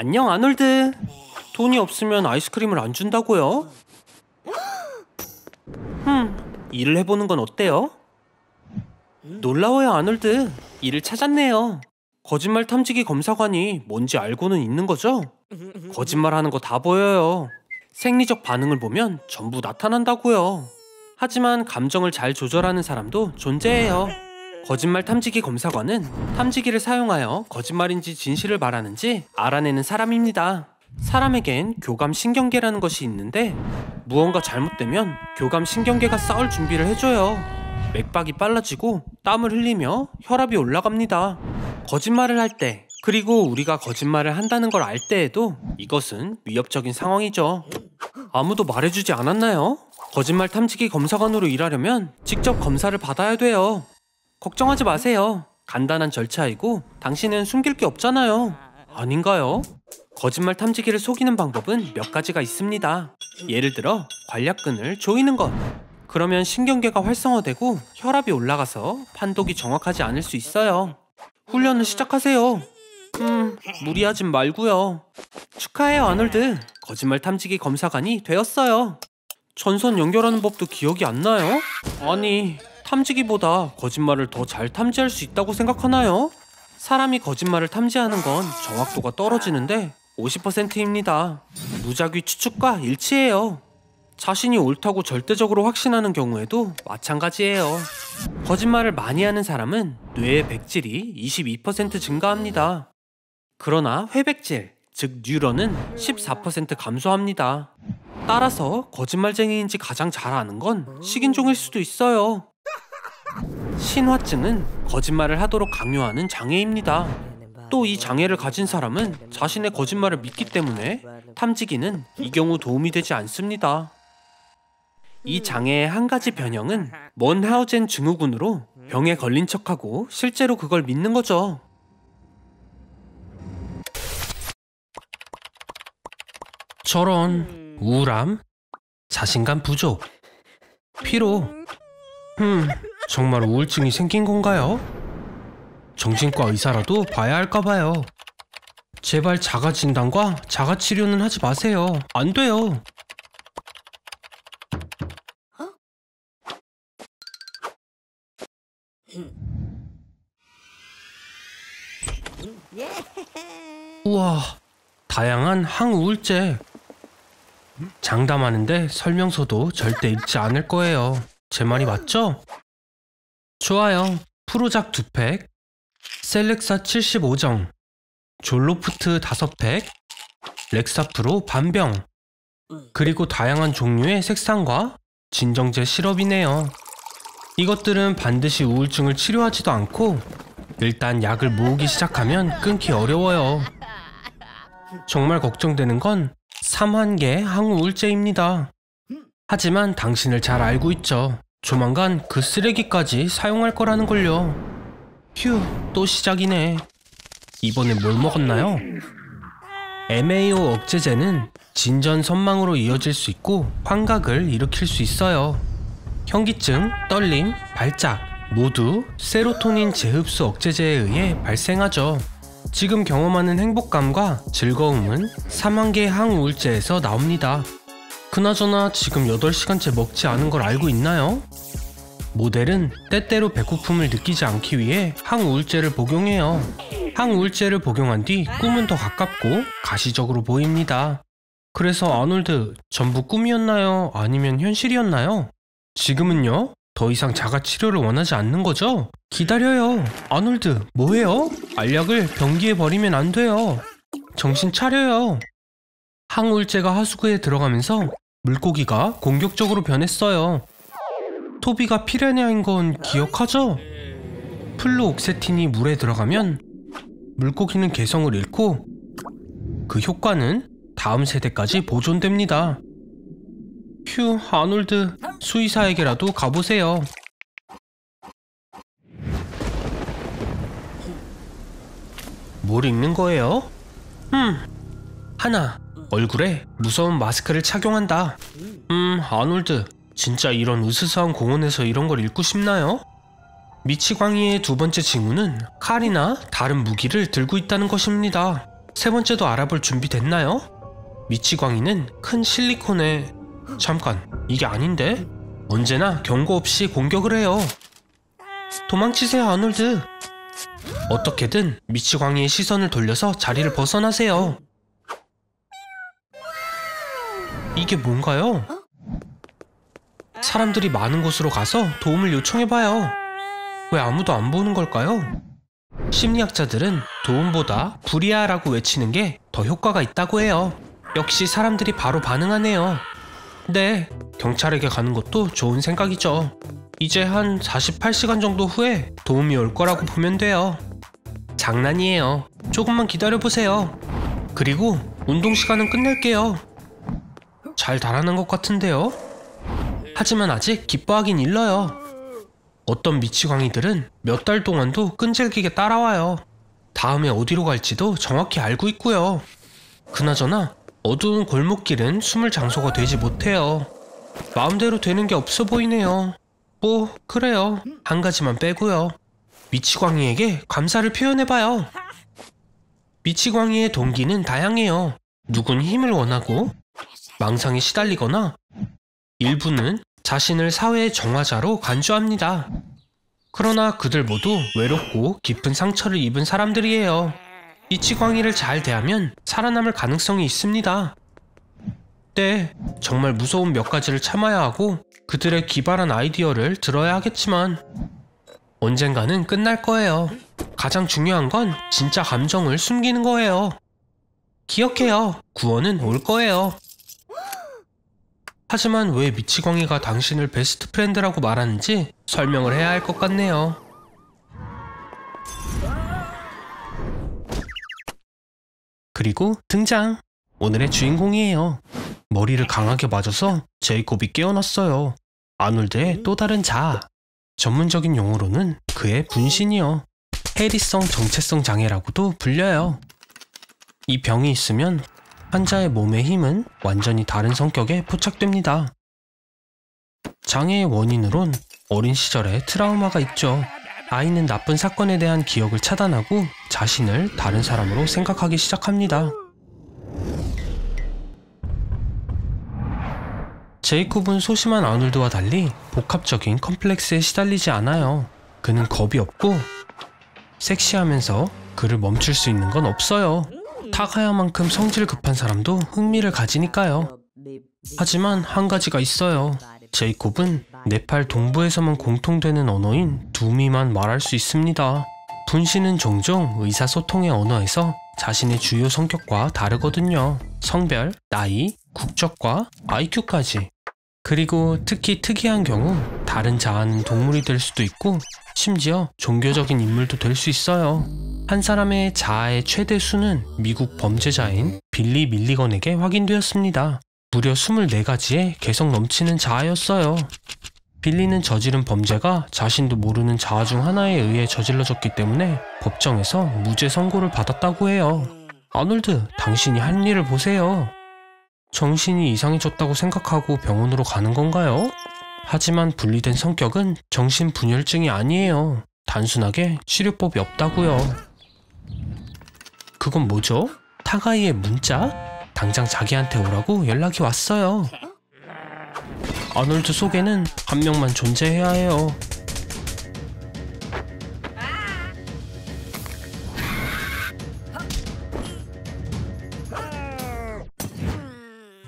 안녕 아놀드. 돈이 없으면 아이스크림을 안 준다고요? 흠 일을 해보는 건 어때요? 놀라워요 아놀드. 일을 찾았네요. 거짓말 탐지기 검사관이 뭔지 알고는 있는 거죠? 거짓말하는 거 다 보여요. 생리적 반응을 보면 전부 나타난다고요. 하지만 감정을 잘 조절하는 사람도 존재해요. 거짓말 탐지기 검사관은 탐지기를 사용하여 거짓말인지 진실을 말하는지 알아내는 사람입니다. 사람에겐 교감 신경계라는 것이 있는데 무언가 잘못되면 교감 신경계가 싸울 준비를 해줘요. 맥박이 빨라지고 땀을 흘리며 혈압이 올라갑니다. 거짓말을 할 때, 그리고 우리가 거짓말을 한다는 걸 알 때에도 이것은 위협적인 상황이죠. 아무도 말해주지 않았나요? 거짓말 탐지기 검사관으로 일하려면 직접 검사를 받아야 돼요. 걱정하지 마세요. 간단한 절차이고 당신은 숨길 게 없잖아요. 아닌가요? 거짓말 탐지기를 속이는 방법은 몇 가지가 있습니다. 예를 들어 관략근을 조이는 것. 그러면 신경계가 활성화되고 혈압이 올라가서 판독이 정확하지 않을 수 있어요. 훈련을 시작하세요. 음, 무리하진 말고요. 축하해요, 아놀드. 거짓말 탐지기 검사관이 되었어요. 전선 연결하는 법도 기억이 안 나요? 아니, 탐지기보다 거짓말을 더 잘 탐지할 수 있다고 생각하나요? 사람이 거짓말을 탐지하는 건 정확도가 떨어지는데 50%입니다. 무작위 추측과 일치해요. 자신이 옳다고 절대적으로 확신하는 경우에도 마찬가지예요. 거짓말을 많이 하는 사람은 뇌의 백질이 22% 증가합니다. 그러나 회백질, 즉 뉴런은 14% 감소합니다. 따라서 거짓말쟁이인지 가장 잘 아는 건 식인종일 수도 있어요. 신화증은 거짓말을 하도록 강요하는 장애입니다. 또 이 장애를 가진 사람은 자신의 거짓말을 믿기 때문에 탐지기는 이 경우 도움이 되지 않습니다. 이 장애의 한 가지 변형은 먼하우젠 증후군으로 병에 걸린 척하고 실제로 그걸 믿는 거죠. 저런 우울함, 자신감 부족, 피로, 흠. 정말 우울증이 생긴 건가요? 정신과 의사라도 봐야 할까봐요. 제발 자가 진단과 자가 치료는 하지 마세요. 안 돼요. 우와, 다양한 항우울제. 장담하는데 설명서도 절대 읽지 않을 거예요. 제 말이 맞죠? 좋아요. 프로작 2팩, 셀렉사 75정, 졸로프트 5팩, 렉사프로 반병, 그리고 다양한 종류의 색상과 진정제 시럽이네요. 이것들은 반드시 우울증을 치료하지도 않고 일단 약을 모으기 시작하면 끊기 어려워요. 정말 걱정되는 건 삼환계 항우울제입니다. 하지만 당신을 잘 알고 있죠. 조만간 그 쓰레기까지 사용할 거라는 걸요. 휴, 또 시작이네. 이번에 뭘 먹었나요? MAO 억제제는 진전 선망으로 이어질 수 있고 환각을 일으킬 수 있어요. 현기증, 떨림, 발작 모두 세로토닌 재흡수 억제제에 의해 발생하죠. 지금 경험하는 행복감과 즐거움은 3단계 항우울제에서 나옵니다. 그나저나 지금 8시간째 먹지 않은 걸 알고 있나요? 모델은 때때로 배고픔을 느끼지 않기 위해 항우울제를 복용해요. 항우울제를 복용한 뒤 꿈은 더 가깝고 가시적으로 보입니다. 그래서 아놀드, 전부 꿈이었나요? 아니면 현실이었나요? 지금은요? 더 이상 자가 치료를 원하지 않는 거죠? 기다려요. 아놀드, 뭐해요? 알약을 변기에 버리면 안 돼요. 정신 차려요. 항우울제가 하수구에 들어가면서 물고기가 공격적으로 변했어요. 토비가 피라냐인 건 기억하죠? 플루옥세틴이 물에 들어가면 물고기는 개성을 잃고 그 효과는 다음 세대까지 보존됩니다. 휴, 아놀드, 수의사에게라도 가보세요. 뭘 읽는 거예요? 음, 하나, 얼굴에 무서운 마스크를 착용한다. 음, 아놀드. 진짜 이런 으스스한 공원에서 이런 걸 읽고 싶나요? 미치광이의 두 번째 징후는 칼이나 다른 무기를 들고 있다는 것입니다. 세 번째도 알아볼 준비 됐나요? 미치광이는 큰 실리콘에 잠깐 이게 아닌데 언제나 경고 없이 공격을 해요. 도망치세요 아놀드. 어떻게든 미치광이의 시선을 돌려서 자리를 벗어나세요. 이게 뭔가요? 사람들이 많은 곳으로 가서 도움을 요청해봐요. 왜 아무도 안 보는 걸까요? 심리학자들은 도움보다 불이야라고 외치는 게 더 효과가 있다고 해요. 역시 사람들이 바로 반응하네요. 네, 경찰에게 가는 것도 좋은 생각이죠. 이제 한 48시간 정도 후에 도움이 올 거라고 보면 돼요. 장난이에요. 조금만 기다려보세요. 그리고 운동 시간은 끝낼게요. 잘 달아난 것 같은데요? 하지만 아직 기뻐하긴 일러요. 어떤 미치광이들은 몇 달 동안도 끈질기게 따라와요. 다음에 어디로 갈지도 정확히 알고 있고요. 그나저나 어두운 골목길은 숨을 장소가 되지 못해요. 마음대로 되는 게 없어 보이네요. 뭐 그래요. 한 가지만 빼고요. 미치광이에게 감사를 표현해봐요. 미치광이의 동기는 다양해요. 누군 힘을 원하고 망상에 시달리거나 일부는 자신을 사회의 정화자로 간주합니다. 그러나 그들 모두 외롭고 깊은 상처를 입은 사람들이에요. 이치광이를 잘 대하면 살아남을 가능성이 있습니다. 때 네, 정말 무서운 몇 가지를 참아야 하고 그들의 기발한 아이디어를 들어야 하겠지만 언젠가는 끝날 거예요. 가장 중요한 건 진짜 감정을 숨기는 거예요. 기억해요. 구원은 올 거예요. 하지만 왜 미치광이가 당신을 베스트 프렌드라고 말하는지 설명을 해야 할 것 같네요. 그리고 등장! 오늘의 주인공이에요. 머리를 강하게 맞아서 제이콥이 깨어났어요. 아놀드의 또 다른 자아. 전문적인 용어로는 그의 분신이요. 해리성 정체성 장애라고도 불려요. 이 병이 있으면 환자의 몸의 힘은 완전히 다른 성격에 포착됩니다. 장애의 원인으론 어린 시절에 트라우마가 있죠. 아이는 나쁜 사건에 대한 기억을 차단하고 자신을 다른 사람으로 생각하기 시작합니다. 제이콥은 소심한 아놀드와 달리 복합적인 컴플렉스에 시달리지 않아요. 그는 겁이 없고 섹시하면서 그를 멈출 수 있는 건 없어요. 타카야만큼 성질 급한 사람도 흥미를 가지니까요. 하지만 한 가지가 있어요. 제이콥은 네팔 동부에서만 공통되는 언어인 두미만 말할 수 있습니다. 분신은 종종 의사소통의 언어에서 자신의 주요 성격과 다르거든요. 성별, 나이, 국적과 IQ까지. 그리고 특히 특이한 경우 다른 자아는 동물이 될 수도 있고 심지어 종교적인 인물도 될 수 있어요. 한 사람의 자아의 최대 수는 미국 범죄자인 빌리 밀리건에게 확인되었습니다. 무려 24가지의 개성 넘치는 자아였어요. 빌리는 저지른 범죄가 자신도 모르는 자아 중 하나에 의해 저질러졌기 때문에 법정에서 무죄 선고를 받았다고 해요. 아놀드, 당신이 한 일을 보세요. 정신이 이상해졌다고 생각하고 병원으로 가는 건가요? 하지만 분리된 성격은 정신분열증이 아니에요. 단순하게 치료법이 없다고요. 그건 뭐죠? 타가이의 문자? 당장 자기한테 오라고 연락이 왔어요. 아놀드 속에는 한 명만 존재해야 해요.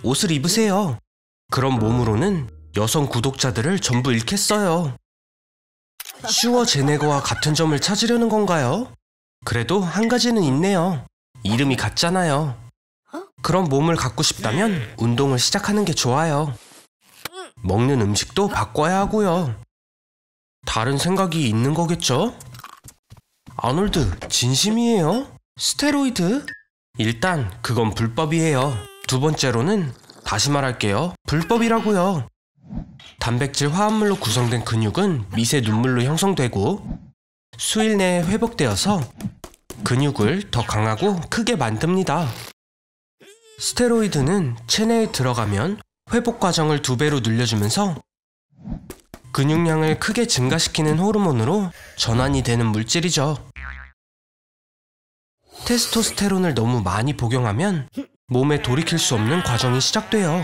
옷을 입으세요. 그런 몸으로는 여성 구독자들을 전부 잃겠어요. 슈어 제네거와 같은 점을 찾으려는 건가요? 그래도 한 가지는 있네요. 이름이 같잖아요. 어? 그런 몸을 갖고 싶다면 운동을 시작하는 게 좋아요. 먹는 음식도 바꿔야 하고요. 다른 생각이 있는 거겠죠? 아놀드, 진심이에요? 스테로이드? 일단 그건 불법이에요. 두 번째로는 다시 말할게요. 불법이라고요. 단백질 화합물로 구성된 근육은 미세 눈물로 형성되고 수일 내에 회복되어서 근육을 더 강하고 크게 만듭니다. 스테로이드는 체내에 들어가면 회복 과정을 두 배로 늘려주면서 근육량을 크게 증가시키는 호르몬으로 전환이 되는 물질이죠. 테스토스테론을 너무 많이 복용하면 몸에 돌이킬 수 없는 과정이 시작돼요.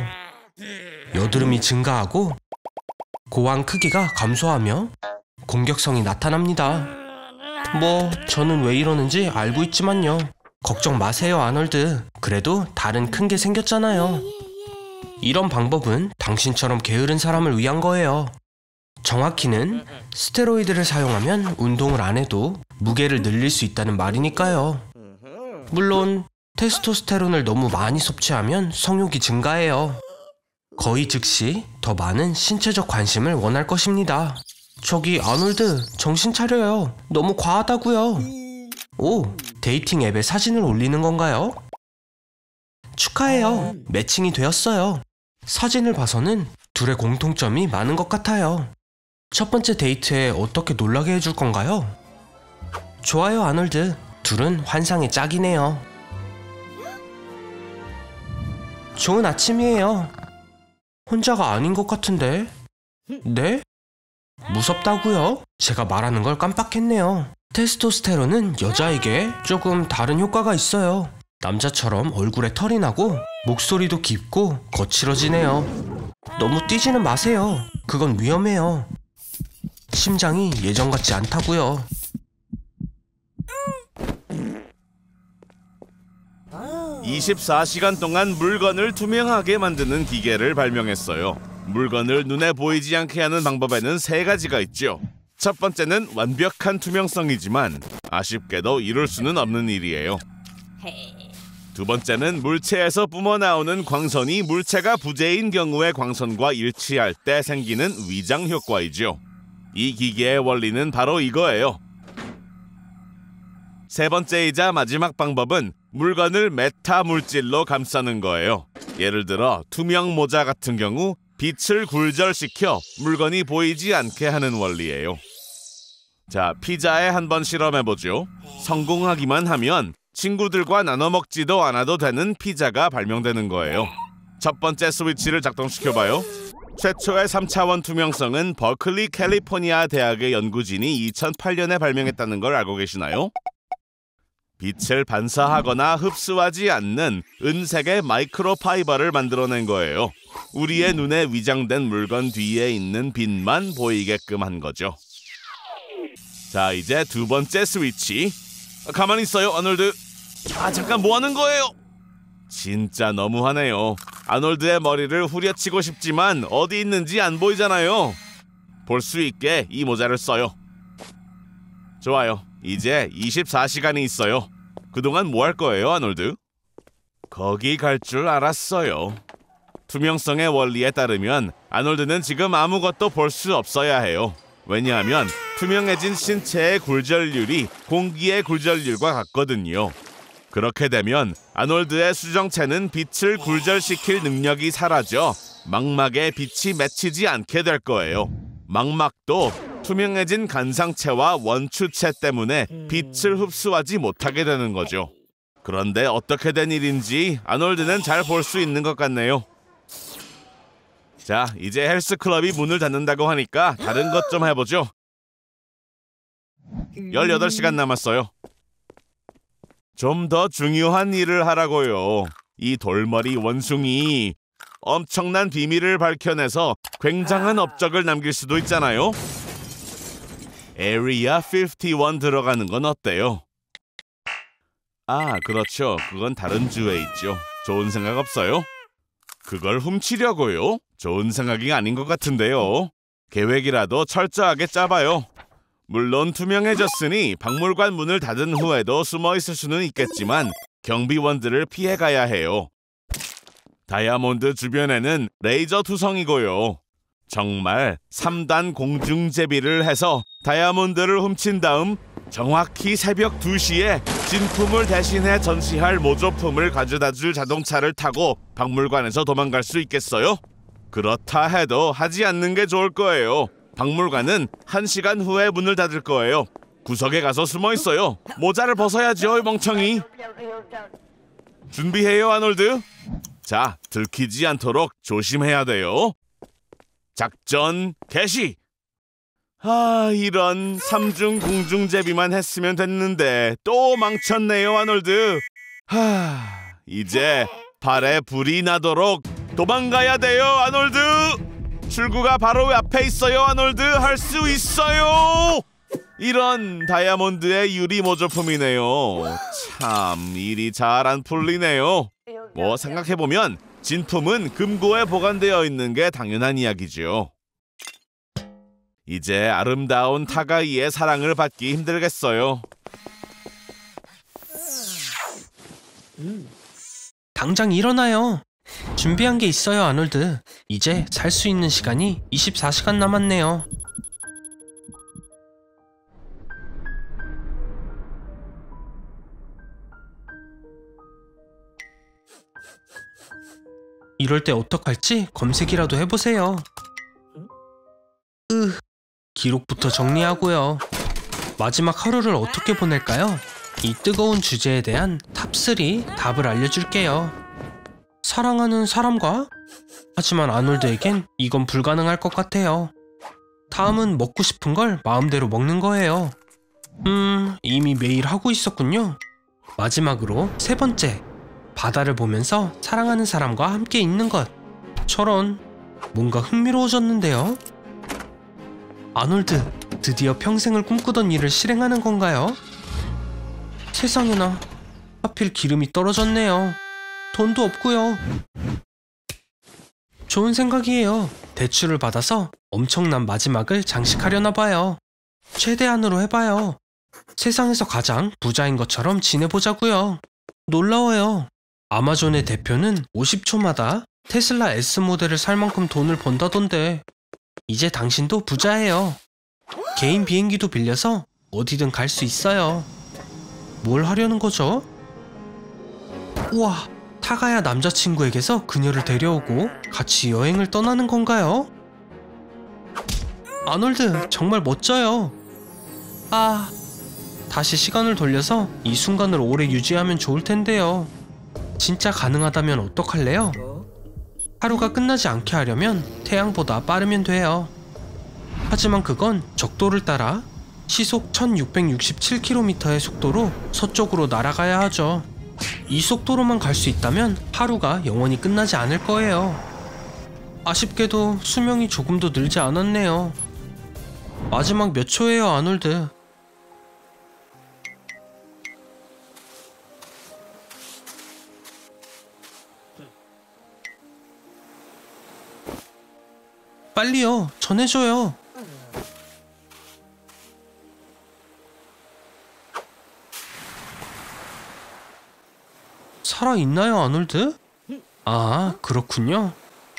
여드름이 증가하고 고환 크기가 감소하며 공격성이 나타납니다. 뭐 저는 왜 이러는지 알고 있지만요. 걱정 마세요 아놀드. 그래도 다른 큰 게 생겼잖아요. 이런 방법은 당신처럼 게으른 사람을 위한 거예요. 정확히는 스테로이드를 사용하면 운동을 안 해도 무게를 늘릴 수 있다는 말이니까요. 물론 테스토스테론을 너무 많이 섭취하면 성욕이 증가해요. 거의 즉시 더 많은 신체적 관심을 원할 것입니다. 저기 아놀드 정신 차려요. 너무 과하다고요. 오, 데이팅 앱에 사진을 올리는 건가요? 축하해요. 매칭이 되었어요. 사진을 봐서는 둘의 공통점이 많은 것 같아요. 첫 번째 데이트에 어떻게 놀라게 해줄 건가요? 좋아요, 아놀드. 둘은 환상의 짝이네요. 좋은 아침이에요. 혼자가 아닌 것 같은데? 네? 무섭다고요? 제가 말하는 걸 깜빡했네요. 테스토스테론은 여자에게 조금 다른 효과가 있어요. 남자처럼 얼굴에 털이 나고 목소리도 깊고 거칠어지네요. 너무 뛰지는 마세요. 그건 위험해요. 심장이 예전 같지 않다고요. 24시간 동안 물건을 투명하게 만드는 기계를 발명했어요. 물건을 눈에 보이지 않게 하는 방법에는 세 가지가 있죠. 첫 번째는 완벽한 투명성이지만 아쉽게도 이룰 수는 없는 일이에요. 두 번째는 물체에서 뿜어나오는 광선이 물체가 부재인 경우에 광선과 일치할 때 생기는 위장 효과이죠. 이 기계의 원리는 바로 이거예요. 세 번째이자 마지막 방법은 물건을 메타 물질로 감싸는 거예요. 예를 들어 투명 모자 같은 경우 빛을 굴절시켜 물건이 보이지 않게 하는 원리예요. 자, 피자에 한번 실험해 보죠. 성공하기만 하면 친구들과 나눠 먹지도 않아도 되는 피자가 발명되는 거예요. 첫 번째 스위치를 작동시켜 봐요. 최초의 3차원 투명성은 버클리 캘리포니아 대학의 연구진이 2008년에 발명했다는 걸 알고 계시나요? 빛을 반사하거나 흡수하지 않는 은색의 마이크로파이버를 만들어낸 거예요. 우리의 눈에 위장된 물건 뒤에 있는 빛만 보이게끔 한 거죠. 자, 이제 두 번째 스위치. 가만히 있어요, 아놀드. 아, 잠깐 뭐 하는 거예요? 진짜 너무하네요. 아놀드의 머리를 후려치고 싶지만 어디 있는지 안 보이잖아요. 볼 수 있게 이 모자를 써요. 좋아요. 이제 24시간이 있어요. 그동안 뭐 할 거예요, 아놀드? 거기 갈 줄 알았어요. 투명성의 원리에 따르면 아놀드는 지금 아무것도 볼 수 없어야 해요. 왜냐하면 투명해진 신체의 굴절률이 공기의 굴절률과 같거든요. 그렇게 되면 아놀드의 수정체는 빛을 굴절시킬 능력이 사라져 망막에 빛이 맺히지 않게 될 거예요. 망막도 투명해진 간상체와 원추체 때문에 음. 빛을 흡수하지 못하게 되는 거죠. 그런데 어떻게 된 일인지 아놀드는 잘 볼 수 있는 것 같네요. 자, 이제 헬스클럽이 문을 닫는다고 하니까 다른 것 좀 해보죠. 18시간 음. 남았어요. 좀 더 중요한 일을 하라고요. 이 돌머리 원숭이 엄청난 비밀을 밝혀내서 굉장한 아. 업적을 남길 수도 있잖아요. 에리아 a 51 들어가는 건 어때요? 아, 그렇죠. 그건 다른 주에 있죠. 좋은 생각 없어요? 그걸 훔치려고요? 좋은 생각이 아닌 것 같은데요. 계획이라도 철저하게 짜봐요. 물론 투명해졌으니 박물관 문을 닫은 후에도 숨어 있을 수는 있겠지만 경비원들을 피해 가야 해요. 다이아몬드 주변에는 레이저 투성이고요. 정말 3단 공중제비를 해서 다이아몬드를 훔친 다음 정확히 새벽 2시에 진품을 대신해 전시할 모조품을 가져다 줄 자동차를 타고 박물관에서 도망갈 수 있겠어요? 그렇다 해도 하지 않는 게 좋을 거예요. 박물관은 1시간 후에 문을 닫을 거예요. 구석에 가서 숨어 있어요. 모자를 벗어야죠, 멍청이. 준비해요, 아놀드. 자, 들키지 않도록 조심해야 돼요. 작전 개시! 아, 이런 삼중 공중제비만 했으면 됐는데 또 망쳤네요, 아놀드. 하, 이제 발에 불이 나도록 도망가야 돼요, 아놀드. 출구가 바로 앞에 있어요, 아놀드. 할 수 있어요. 이런 다이아몬드의 유리 모조품이네요. 참 일이 잘 안 풀리네요. 뭐 생각해 보면 진품은 금고에 보관되어 있는 게 당연한 이야기지요. 이제 아름다운 타가이의 사랑을 받기 힘들겠어요. 당장 일어나요. 준비한 게 있어요, 아놀드. 이제 살 수 있는 시간이 24시간 남았네요. 이럴 때 어떡할지 검색이라도 해보세요. 으, 기록부터 정리하고요. 마지막 하루를 어떻게 보낼까요? 이 뜨거운 주제에 대한 탑3 답을 알려줄게요. 사랑하는 사람과? 하지만 아놀드에겐 이건 불가능할 것 같아요. 다음은 먹고 싶은 걸 마음대로 먹는 거예요. 음, 이미 매일 하고 있었군요. 마지막으로 세 번째, 바다를 보면서 사랑하는 사람과 함께 있는 것. 저런 뭔가 흥미로워졌는데요. 아놀드, 드디어 평생을 꿈꾸던 일을 실행하는 건가요? 세상에나 하필 기름이 떨어졌네요. 돈도 없고요. 좋은 생각이에요. 대출을 받아서 엄청난 마지막을 장식하려나 봐요. 최대한으로 해봐요. 세상에서 가장 부자인 것처럼 지내보자고요. 놀라워요. 아마존의 대표는 50초마다 테슬라 S 모델을 살 만큼 돈을 번다던데 이제 당신도 부자예요. 개인 비행기도 빌려서 어디든 갈 수 있어요. 뭘 하려는 거죠? 우와, 타가야 남자친구에게서 그녀를 데려오고 같이 여행을 떠나는 건가요? 아놀드, 정말 멋져요. 아, 다시 시간을 돌려서 이 순간을 오래 유지하면 좋을 텐데요. 진짜 가능하다면 어떡할래요? 하루가 끝나지 않게 하려면 태양보다 빠르면 돼요. 하지만 그건 적도를 따라 시속 1667km의 속도로 서쪽으로 날아가야 하죠. 이 속도로만 갈 수 있다면 하루가 영원히 끝나지 않을 거예요. 아쉽게도 수명이 조금도 늘지 않았네요. 마지막 몇초에요 아놀드? 빨리요. 전해줘요. 살아있나요, 아놀드? 아, 그렇군요.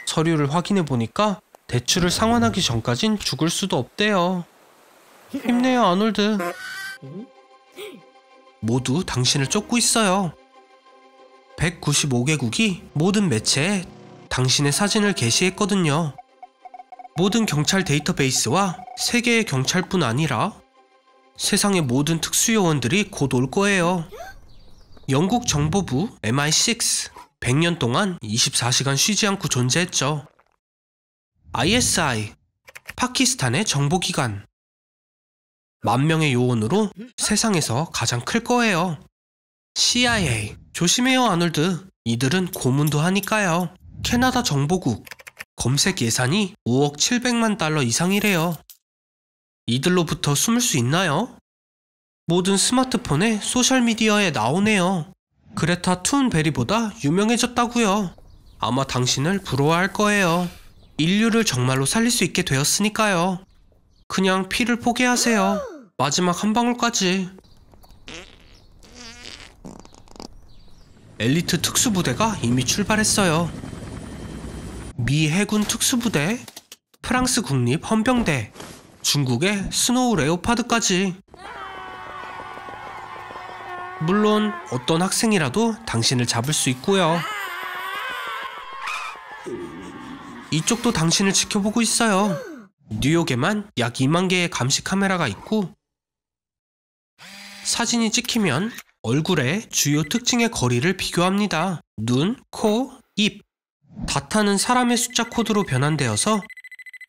서류를 확인해 보니까 대출을 상환하기 전까진 죽을 수도 없대요. 힘내요, 아놀드. 모두 당신을 쫓고 있어요. 195개국이 모든 매체에 당신의 사진을 게시했거든요. 모든 경찰 데이터베이스와 세계의 경찰뿐 아니라 세상의 모든 특수요원들이 곧 올 거예요. 영국 정보부 MI6 100년 동안 24시간 쉬지 않고 존재했죠. ISI 파키스탄의 정보기관 만 명의 요원으로 세상에서 가장 클 거예요. CIA 조심해요 아놀드 이들은 고문도 하니까요. 캐나다 정보국 검색 예산이 5억 7백만 달러 이상이래요. 이들로부터 숨을 수 있나요? 모든 스마트폰에 소셜미디어에 나오네요. 그레타 툰베리보다 유명해졌다고요. 아마 당신을 부러워할 거예요. 인류를 정말로 살릴 수 있게 되었으니까요. 그냥 피를 포기하세요. 마지막 한 방울까지. 엘리트 특수부대가 이미 출발했어요. 미 해군 특수부대, 프랑스 국립 헌병대, 중국의 스노우 레오파드까지. 물론 어떤 학생이라도 당신을 잡을 수 있고요. 이쪽도 당신을 지켜보고 있어요. 뉴욕에만 약 2만 개의 감시 카메라가 있고 사진이 찍히면 얼굴의 주요 특징의 거리를 비교합니다. 눈, 코, 입. 다타는 사람의 숫자 코드로 변환되어서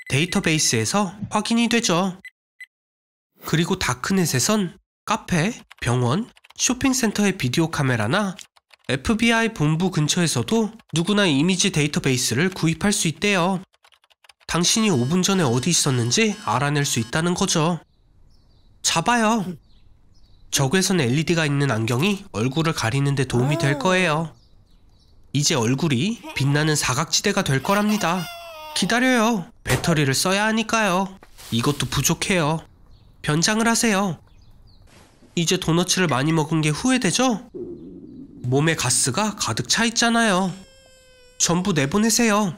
데이터베이스에서 확인이 되죠. 그리고 다크넷에선 카페, 병원, 쇼핑센터의 비디오 카메라나 FBI 본부 근처에서도 누구나 이미지 데이터베이스를 구입할 수 있대요. 당신이 5분 전에 어디 있었는지 알아낼 수 있다는 거죠. 잡아요. 적외선 LED가 있는 안경이 얼굴을 가리는데 도움이 될 거예요. 이제 얼굴이 빛나는 사각지대가 될 거랍니다. 기다려요. 배터리를 써야 하니까요. 이것도 부족해요. 변장을 하세요. 이제 도너츠를 많이 먹은 게 후회되죠? 몸에 가스가 가득 차 있잖아요. 전부 내보내세요.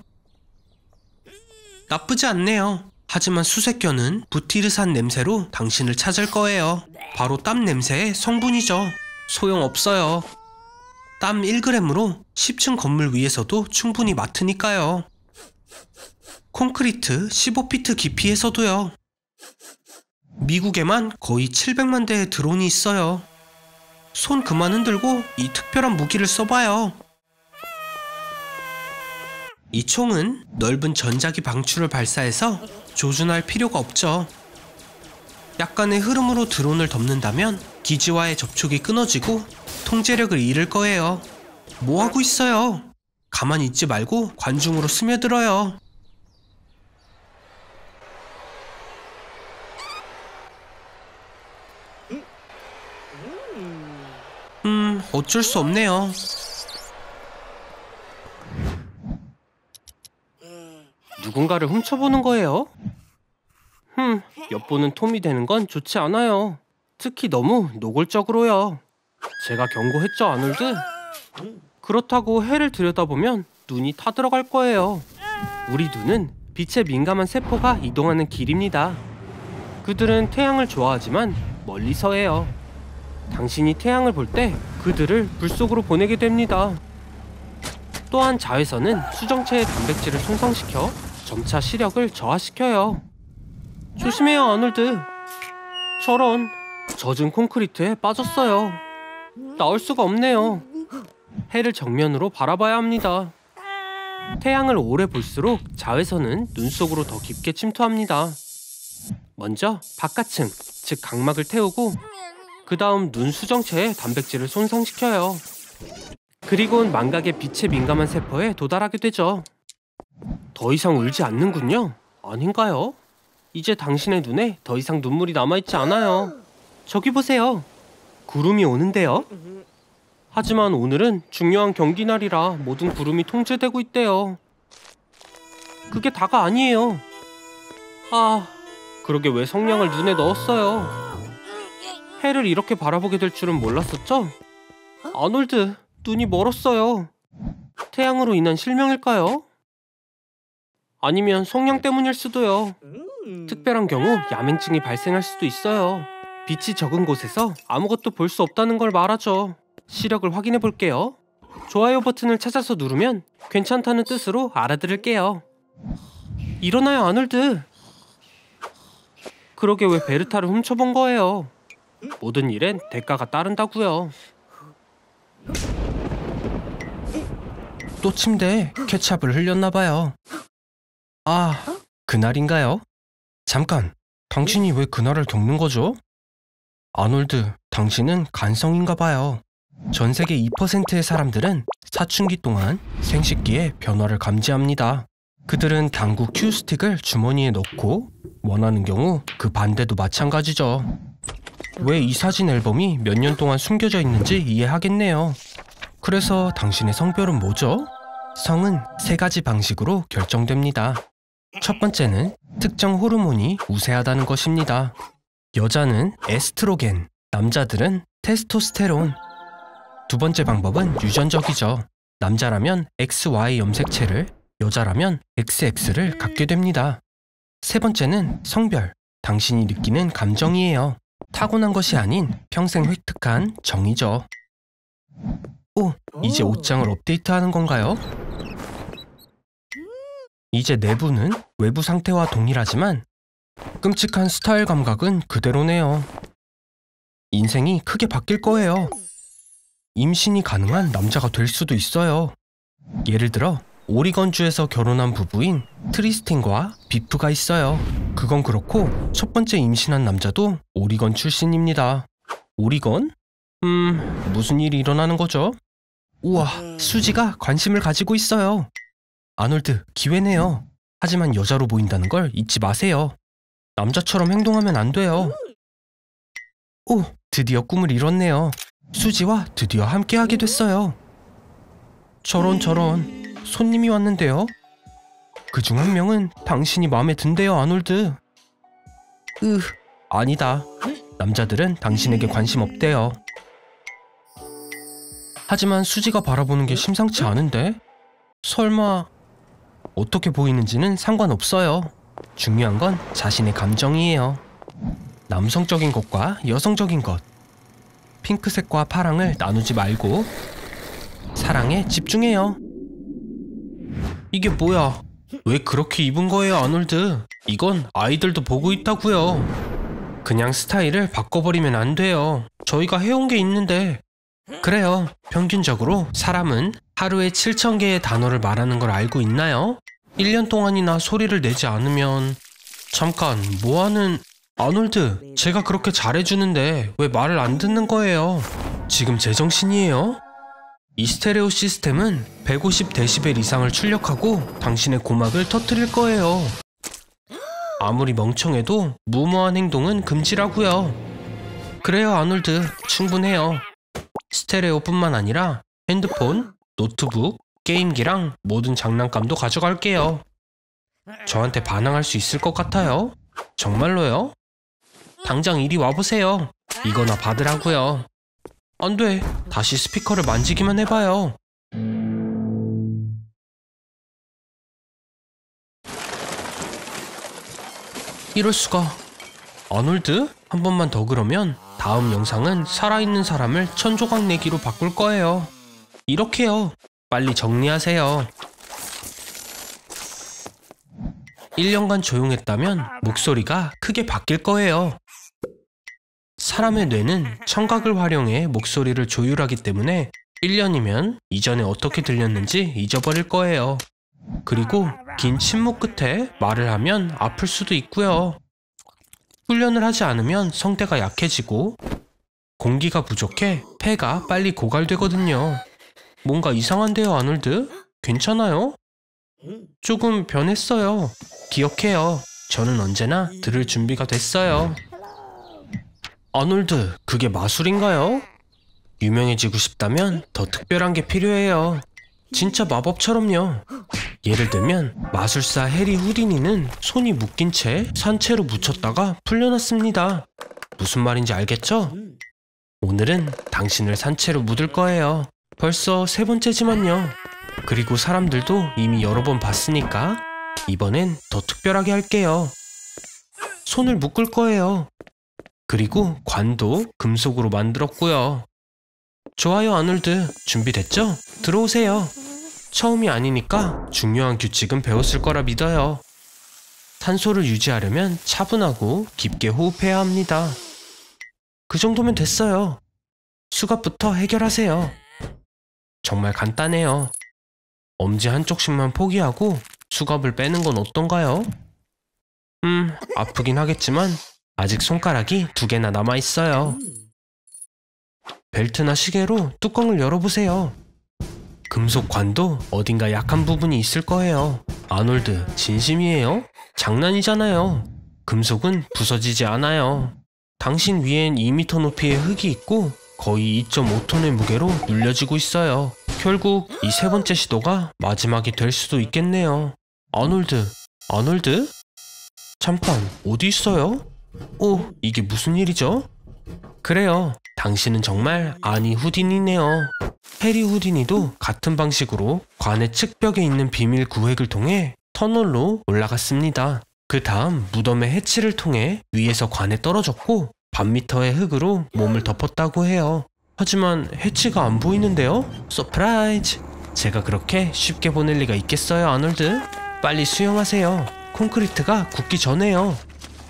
나쁘지 않네요. 하지만 수색견은 부티르산 냄새로 당신을 찾을 거예요. 바로 땀 냄새의 성분이죠. 소용없어요. 땀 1g으로 10층 건물 위에서도 충분히 맡으니까요. 콘크리트 15피트 깊이에서도요. 미국에만 거의 700만 대의 드론이 있어요. 손 그만 흔들고 이 특별한 무기를 써봐요. 이 총은 넓은 전자기 방출을 발사해서 조준할 필요가 없죠. 약간의 흐름으로 드론을 덮는다면 기지와의 접촉이 끊어지고 통제력을 잃을 거예요. 뭐 하고 있어요? 가만히 있지 말고 관중으로 스며들어요. 음, 어쩔 수 없네요. 누군가를 훔쳐보는 거예요? 흠, 엿보는 톰이 되는 건 좋지 않아요. 특히 너무 노골적으로요. 제가 경고했죠, 아놀드? 그렇다고 해를 들여다보면 눈이 타들어갈 거예요. 우리 눈은 빛에 민감한 세포가 이동하는 길입니다. 그들은 태양을 좋아하지만 멀리서 해요. 당신이 태양을 볼 때 그들을 불 속으로 보내게 됩니다. 또한 자외선은 수정체의 단백질을 손상시켜 점차 시력을 저하시켜요. 조심해요, 아놀드. 저런, 젖은 콘크리트에 빠졌어요. 나올 수가 없네요. 해를 정면으로 바라봐야 합니다. 태양을 오래 볼수록 자외선은 눈 속으로 더 깊게 침투합니다. 먼저 바깥층, 즉 각막을 태우고 그 다음 눈 수정체에 단백질을 손상시켜요. 그리곤 망각의 빛에 민감한 세포에 도달하게 되죠. 더 이상 울지 않는군요. 아닌가요? 이제 당신의 눈에 더 이상 눈물이 남아있지 않아요. 저기 보세요. 구름이 오는데요. 하지만 오늘은 중요한 경기 날이라 모든 구름이 통제되고 있대요. 그게 다가 아니에요. 아, 그러게 왜 성냥을 눈에 넣었어요? 해를 이렇게 바라보게 될 줄은 몰랐었죠? 아놀드, 눈이 멀었어요. 태양으로 인한 실명일까요? 아니면 성냥 때문일 수도요. 특별한 경우 야맹증이 발생할 수도 있어요. 빛이 적은 곳에서 아무것도 볼 수 없다는 걸 말하죠. 시력을 확인해 볼게요. 좋아요 버튼을 찾아서 누르면 괜찮다는 뜻으로 알아들을게요. 일어나요 아놀드. 그러게 왜 베르타를 훔쳐본 거예요. 모든 일엔 대가가 따른다고요. 또 침대에 케찹을 흘렸나 봐요. 아, 그날인가요? 잠깐, 당신이 왜 그날을 겪는 거죠? 아놀드, 당신은 간성인가 봐요. 전 세계 2%의 사람들은 사춘기 동안 생식기에 변화를 감지합니다. 그들은 당구 큐스틱을 주머니에 넣고 원하는 경우 그 반대도 마찬가지죠. 왜 이 사진 앨범이 몇 년 동안 숨겨져 있는지 이해하겠네요. 그래서 당신의 성별은 뭐죠? 성은 세 가지 방식으로 결정됩니다. 첫 번째는 특정 호르몬이 우세하다는 것입니다. 여자는 에스트로겐, 남자들은 테스토스테론. 두 번째 방법은 유전적이죠. 남자라면 XY 염색체를, 여자라면 XX를 갖게 됩니다. 세 번째는 성별, 당신이 느끼는 감정이에요. 타고난 것이 아닌 평생 획득한 정이죠. 오, 이제 옷장을 업데이트하는 건가요? 이제 내부는 외부 상태와 동일하지만 끔찍한 스타일 감각은 그대로네요. 인생이 크게 바뀔 거예요. 임신이 가능한 남자가 될 수도 있어요. 예를 들어 오리건주에서 결혼한 부부인 트리스틴과 비프가 있어요. 그건 그렇고 첫 번째 임신한 남자도 오리건 출신입니다. 오리건? 음, 무슨 일이 일어나는 거죠? 우와, 수지가 관심을 가지고 있어요. 아놀드, 기회네요. 하지만 여자로 보인다는 걸 잊지 마세요. 남자처럼 행동하면 안 돼요. 오, 드디어 꿈을 이뤘네요. 수지와 드디어 함께하게 됐어요. 저런 저런 손님이 왔는데요. 그 중 한 명은 당신이 마음에 든대요, 아놀드. 으, 아니다. 남자들은 당신에게 관심 없대요. 하지만 수지가 바라보는 게 심상치 않은데? 설마 어떻게 보이는지는 상관없어요. 중요한 건 자신의 감정이에요. 남성적인 것과 여성적인 것. 핑크색과 파랑을 나누지 말고 사랑에 집중해요. 이게 뭐야? 왜 그렇게 입은 거예요, 아놀드? 이건 아이들도 보고 있다고요. 그냥 스타일을 바꿔버리면 안 돼요. 저희가 해온 게 있는데. 그래요. 평균적으로 사람은 하루에 7,000개의 단어를 말하는 걸 알고 있나요? 1년 동안이나 소리를 내지 않으면 잠깐 뭐하는 아놀드 제가 그렇게 잘해주는데 왜 말을 안 듣는 거예요 지금 제정신이에요? 이 스테레오 시스템은 150dB 이상을 출력하고 당신의 고막을 터뜨릴 거예요 아무리 멍청해도 무모한 행동은 금지라고요 그래요 아놀드 충분해요 스테레오뿐만 아니라 핸드폰, 노트북, 게임기랑 모든 장난감도 가져갈게요. 저한테 반항할 수 있을 것 같아요? 정말로요? 당장 이리 와보세요. 이거나 받으라고요. 안 돼. 다시 스피커를 만지기만 해봐요. 이럴 수가. 아놀드? 한 번만 더 그러면 다음 영상은 살아있는 사람을 천조각 내기로 바꿀 거예요. 이렇게요. 빨리 정리하세요. 1년간 조용했다면 목소리가 크게 바뀔 거예요. 사람의 뇌는 청각을 활용해 목소리를 조율하기 때문에 1년이면 이전에 어떻게 들렸는지 잊어버릴 거예요. 그리고 긴 침묵 끝에 말을 하면 아플 수도 있고요. 훈련을 하지 않으면 성대가 약해지고 공기가 부족해 폐가 빨리 고갈되거든요. 뭔가 이상한데요, 아놀드? 괜찮아요? 조금 변했어요. 기억해요. 저는 언제나 들을 준비가 됐어요. 아놀드, 그게 마술인가요? 유명해지고 싶다면 더 특별한 게 필요해요. 진짜 마법처럼요. 예를 들면 마술사 해리 후디니는 손이 묶인 채 산채로 묻혔다가 풀려났습니다. 무슨 말인지 알겠죠? 오늘은 당신을 산채로 묻을 거예요. 벌써 세 번째지만요. 그리고 사람들도 이미 여러 번 봤으니까 이번엔 더 특별하게 할게요. 손을 묶을 거예요. 그리고 관도 금속으로 만들었고요. 좋아요 아놀드 준비됐죠? 들어오세요. 처음이 아니니까 중요한 규칙은 배웠을 거라 믿어요. 탄소를 유지하려면 차분하고 깊게 호흡해야 합니다. 그 정도면 됐어요. 수갑부터 해결하세요. 정말 간단해요. 엄지 한쪽씩만 포기하고 수갑을 빼는 건 어떤가요? 음, 아프긴 하겠지만 아직 손가락이 두 개나 남아 있어요. 벨트나 시계로 뚜껑을 열어보세요. 금속관도 어딘가 약한 부분이 있을 거예요. 아놀드, 진심이에요? 장난이잖아요. 금속은 부서지지 않아요. 당신 위엔 2m 높이의 흙이 있고 거의 2.5톤의 무게로 눌려지고 있어요. 결국 이 세 번째 시도가 마지막이 될 수도 있겠네요. 아놀드, 아놀드? 잠깐, 어디 있어요? 오, 어, 이게 무슨 일이죠? 그래요. 당신은 정말 아니 후딘이네요. 해리 후딘이도 같은 방식으로 관의 측벽에 있는 비밀 구획을 통해 터널로 올라갔습니다. 그 다음 무덤의 해치를 통해 위에서 관에 떨어졌고 반미터의 흙으로 몸을 덮었다고 해요. 하지만 해치가 안 보이는데요? 서프라이즈! 제가 그렇게 쉽게 보낼 리가 있겠어요, 아놀드? 빨리 수영하세요. 콘크리트가 굳기 전에요.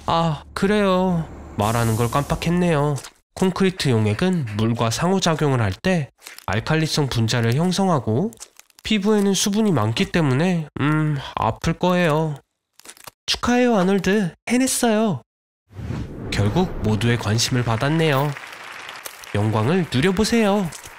아, 그래요. 말하는 걸 깜빡했네요. 콘크리트 용액은 물과 상호작용을 할 때 알칼리성 분자를 형성하고 피부에는 수분이 많기 때문에 음, 아플 거예요. 축하해요, 아놀드. 해냈어요. 결국 모두의 관심을 받았네요. 영광을 누려보세요.